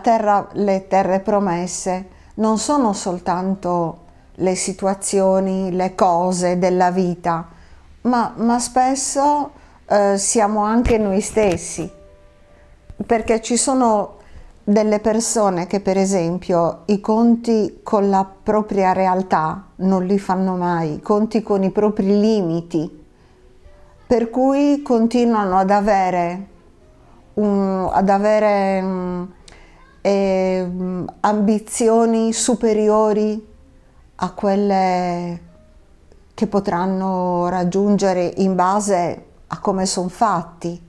terra, le terre promesse non sono soltanto le situazioni, le cose della vita, ma, ma spesso eh, siamo anche noi stessi, perché ci sono delle persone che per esempio i conti con la propria realtà non li fanno mai, i conti con i propri limiti, per cui continuano ad avere, um, ad avere um, eh, ambizioni superiori a quelle che potranno raggiungere in base a come sono fatti.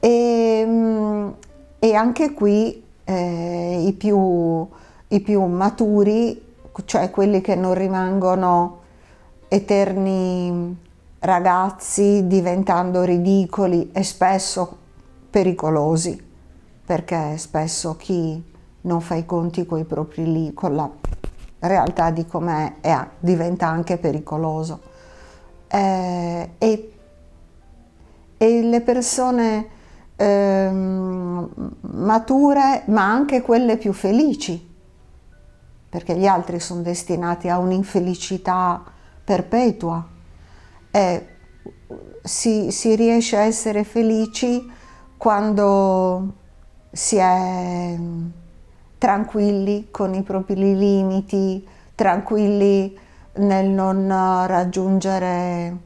E, ehm, e, anche qui eh, i, più, i più maturi, cioè quelli che non rimangono eterni ragazzi diventando ridicoli e spesso pericolosi perché spesso chi non fa i conti con i propri lì, con la realtà di com'è, eh, diventa anche pericoloso. Eh, e, e, le persone eh, mature, ma anche quelle più felici, perché gli altri sono destinati a un'infelicità perpetua. Eh, si, si riesce a essere felici quando si è mm, tranquilli con i propri limiti, tranquilli nel non eh, raggiungere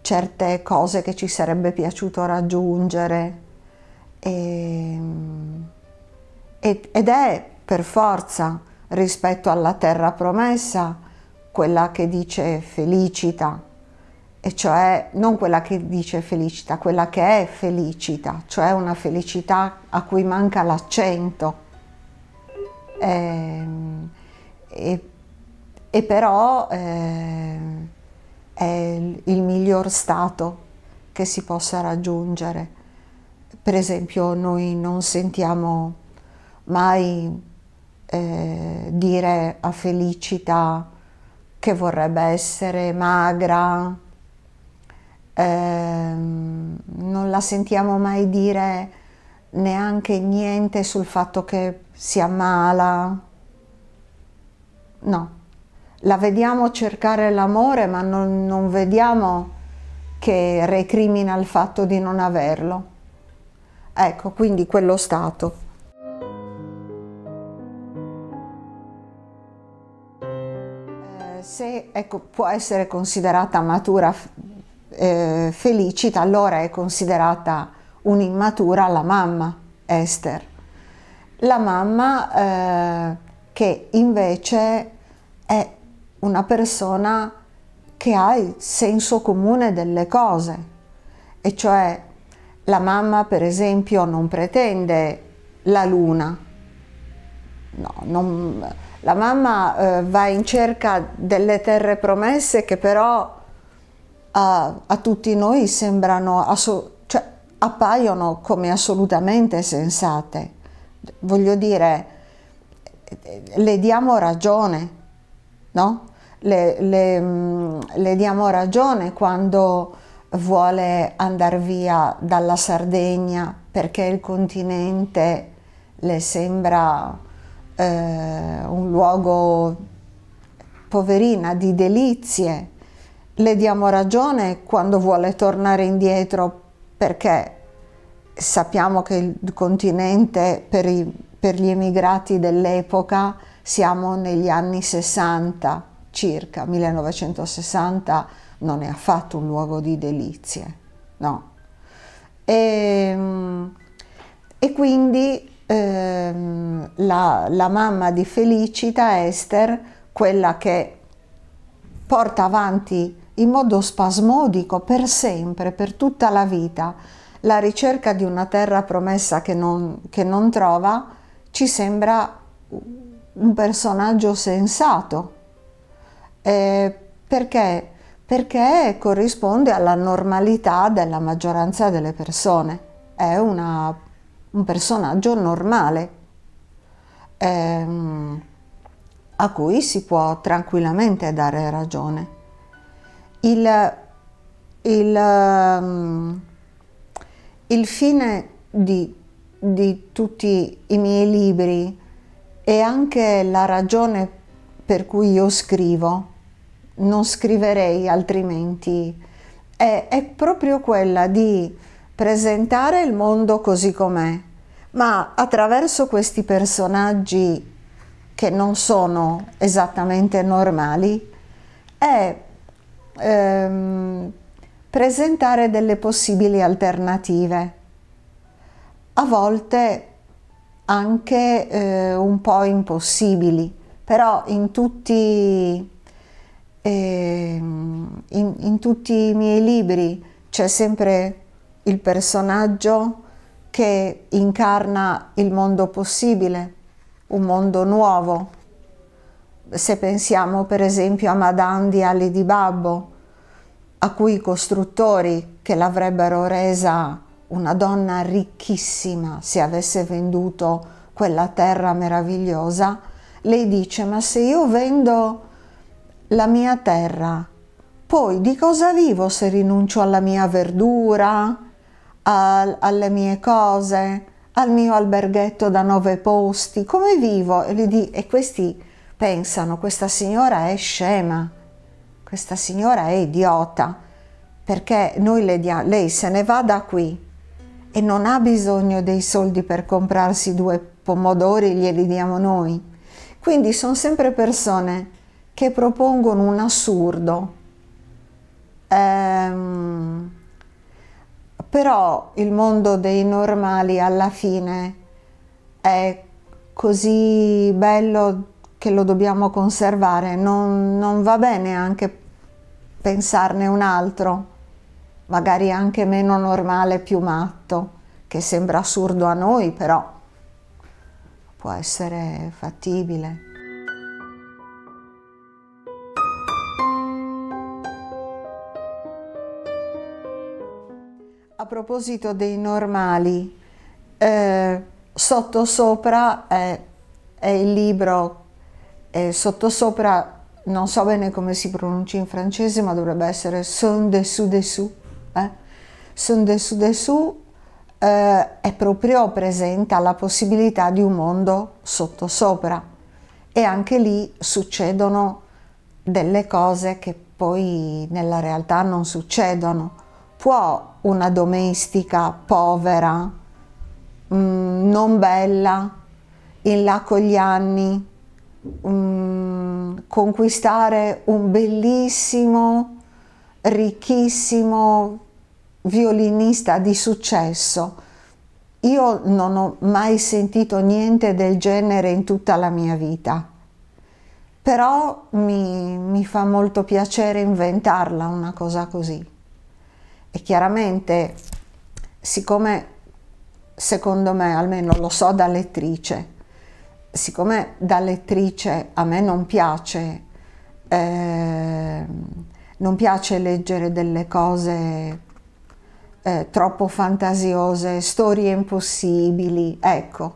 certe cose che ci sarebbe piaciuto raggiungere. E, mm, ed è per forza rispetto alla terra promessa quella che dice felicita, e cioè non quella che dice felicità, quella che è felicità, cioè una felicità a cui manca l'accento. E, ehm, e, e però eh, è il miglior stato che si possa raggiungere. Per esempio noi non sentiamo mai eh, dire a felicità che vorrebbe essere magra, Ehm, non la sentiamo mai dire neanche niente sul fatto che sia mala. No, la vediamo cercare l'amore, ma non, non vediamo che recrimina il fatto di non averlo. Ecco, quindi quello stato. Eh, se ecco, può essere considerata matura eh, Felicita allora è considerata un'immatura la mamma Esther, la mamma eh, che invece è una persona che ha il senso comune delle cose, e cioè la mamma per esempio non pretende la luna, no, non, la mamma eh, va in cerca delle terre promesse che però a, a tutti noi sembrano, cioè, appaiono come assolutamente sensate. Voglio dire, le diamo ragione, no? Le, le, mm, le diamo ragione quando vuole andare via dalla Sardegna perché il continente le sembra eh, un luogo poverina di delizie le diamo ragione quando vuole tornare indietro perché sappiamo che il continente per, i, per gli emigrati dell'epoca siamo negli anni 60 circa, 1960 non è affatto un luogo di delizie, no? E, ehm, e quindi ehm, la, la mamma di Felicita, Esther, quella che porta avanti in modo spasmodico per sempre, per tutta la vita, la ricerca di una terra promessa che non, che non trova, ci sembra un personaggio sensato. Eh, perché? Perché corrisponde alla normalità della maggioranza delle persone. È una, un personaggio normale ehm, a cui si può tranquillamente dare ragione il, il, um, il fine di, di tutti i miei libri e anche la ragione per cui io scrivo, non scriverei altrimenti, è, è proprio quella di presentare il mondo così com'è, ma attraverso questi personaggi che non sono esattamente normali, è ehm, presentare delle possibili alternative, a volte anche eh, un po' impossibili, però in tutti, eh, in, in tutti i miei libri c'è sempre il personaggio che incarna il mondo possibile, un mondo nuovo, se pensiamo per esempio a Madame di Ali di Babbo, a cui i costruttori che l'avrebbero resa una donna ricchissima se avesse venduto quella terra meravigliosa, lei dice ma se io vendo la mia terra, poi di cosa vivo se rinuncio alla mia verdura, al, alle mie cose, al mio alberghetto da nove posti? Come vivo? E, di, e questi pensano questa signora è scema, questa signora è idiota, perché noi le diamo, lei se ne va da qui e non ha bisogno dei soldi per comprarsi due pomodori, glieli diamo noi. Quindi sono sempre persone che propongono un assurdo. Ehm, però il mondo dei normali alla fine è così bello che lo dobbiamo conservare, non, non va bene anche pensarne un altro, magari anche meno normale, più matto, che sembra assurdo a noi, però può essere fattibile. A proposito dei normali, eh, Sottosopra è, è il libro eh, sottosopra non so bene come si pronuncia in francese, ma dovrebbe essere son dessous dessous. Eh? Son dessous dessous eh, è proprio presenta la possibilità di un mondo sottosopra e anche lì succedono delle cose che poi nella realtà non succedono. Può una domestica povera, mh, mm, non bella, in là con gli anni, Mm, conquistare un bellissimo, ricchissimo violinista di successo. Io non ho mai sentito niente del genere in tutta la mia vita, però mi, mi fa molto piacere inventarla una cosa così. E chiaramente, siccome secondo me, almeno lo so da lettrice, siccome da lettrice a me non piace, eh, non piace leggere delle cose eh, troppo fantasiose, storie impossibili, ecco,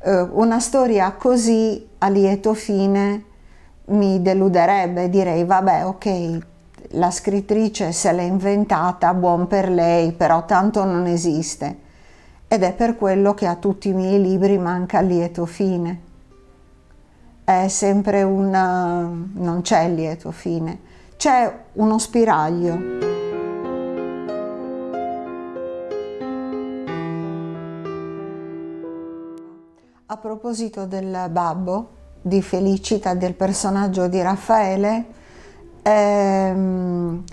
eh, una storia così a lieto fine mi deluderebbe, direi vabbè ok, la scrittrice se l'è inventata, buon per lei, però tanto non esiste ed è per quello che a tutti i miei libri manca il lieto fine. È sempre un... Eh, non c'è il lieto fine, c'è uno spiraglio. A proposito del babbo, di Felicita, del personaggio di Raffaele, ehm,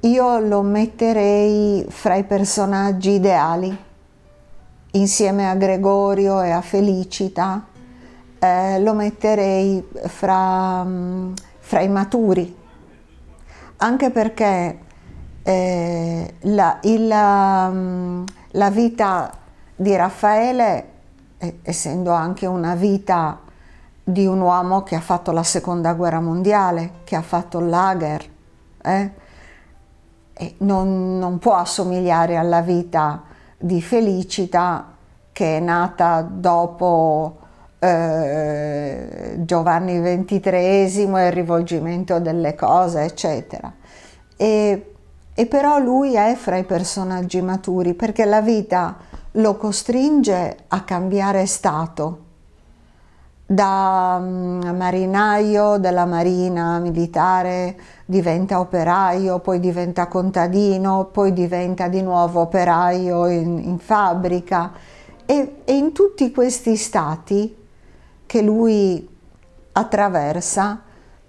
io lo metterei fra i personaggi ideali insieme a Gregorio e a Felicita, eh, lo metterei fra, mm, fra, i maturi, anche perché eh, la, il, mm, la, vita di Raffaele, eh, essendo anche una vita di un uomo che ha fatto la seconda guerra mondiale, che ha fatto il lager, eh, non, non può assomigliare alla vita di Felicita che è nata dopo eh, Giovanni XXIII e il rivolgimento delle cose, eccetera. E, e però lui è fra i personaggi maturi perché la vita lo costringe a cambiare stato da mm, marinaio della marina militare diventa operaio, poi diventa contadino, poi diventa di nuovo operaio in, in fabbrica e, e in tutti questi stati che lui attraversa,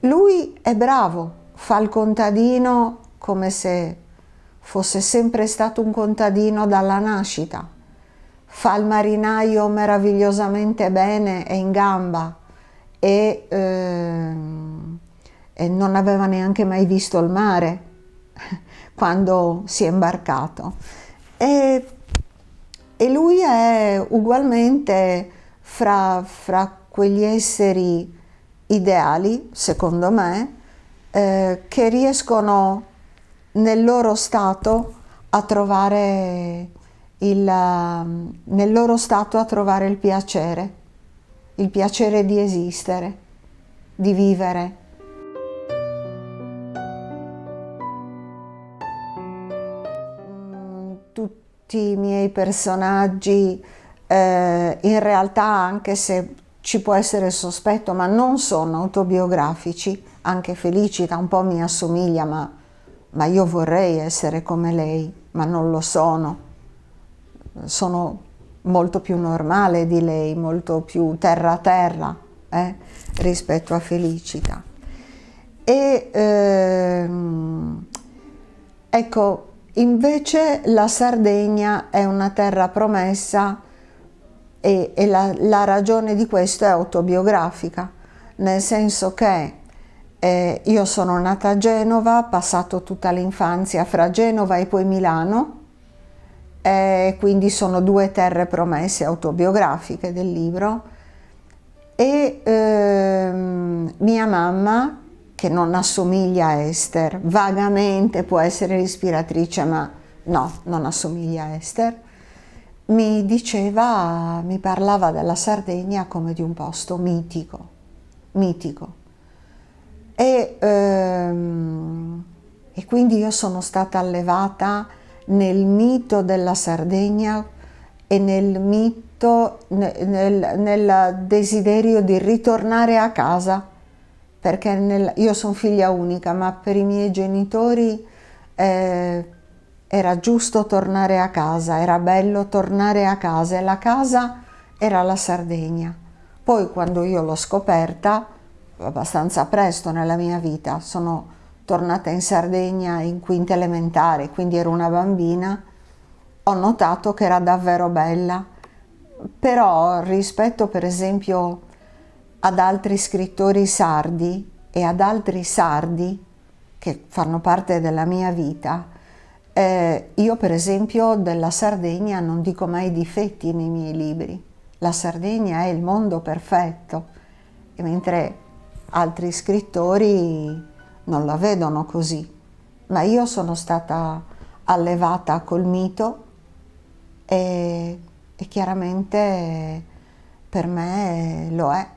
lui è bravo, fa il contadino come se fosse sempre stato un contadino dalla nascita fa il marinaio meravigliosamente bene, e in gamba e, ehm, e non aveva neanche mai visto il mare quando si è imbarcato. E, e lui è ugualmente fra, fra, quegli esseri ideali, secondo me, eh, che riescono nel loro stato a trovare il, ehm, nel loro stato a trovare il piacere, il piacere di esistere, di vivere. Mm, tutti i miei personaggi, eh, in realtà, anche se ci può essere sospetto, ma non sono autobiografici, anche Felicita un po' mi assomiglia, ma, ma io vorrei essere come lei, ma non lo sono sono molto più normale di lei, molto più terra a terra eh, rispetto a Felicita. E ehm, ecco, invece la Sardegna è una terra promessa e, e la, la, ragione di questo è autobiografica, nel senso che eh, io sono nata a Genova, ho passato tutta l'infanzia fra Genova e poi Milano, eh, quindi sono due terre promesse autobiografiche del libro e ehm, mia mamma che non assomiglia a Esther, vagamente può essere l'ispiratrice ma no, non assomiglia a Esther, mi diceva, mi parlava della Sardegna come di un posto mitico, mitico. E, ehm, e quindi io sono stata allevata nel mito della Sardegna e nel mito, nel, nel desiderio di ritornare a casa, perché nel, io sono figlia unica, ma per i miei genitori eh, era giusto tornare a casa, era bello tornare a casa e la casa era la Sardegna. Poi quando io l'ho scoperta, abbastanza presto nella mia vita, sono tornata in Sardegna in quinta elementare, quindi ero una bambina, ho notato che era davvero bella, però rispetto per esempio ad altri scrittori sardi e ad altri sardi che fanno parte della mia vita, eh, io per esempio della Sardegna non dico mai difetti nei miei libri. La Sardegna è il mondo perfetto, mentre altri scrittori non la vedono così, ma io sono stata allevata col mito e, e chiaramente per me lo è.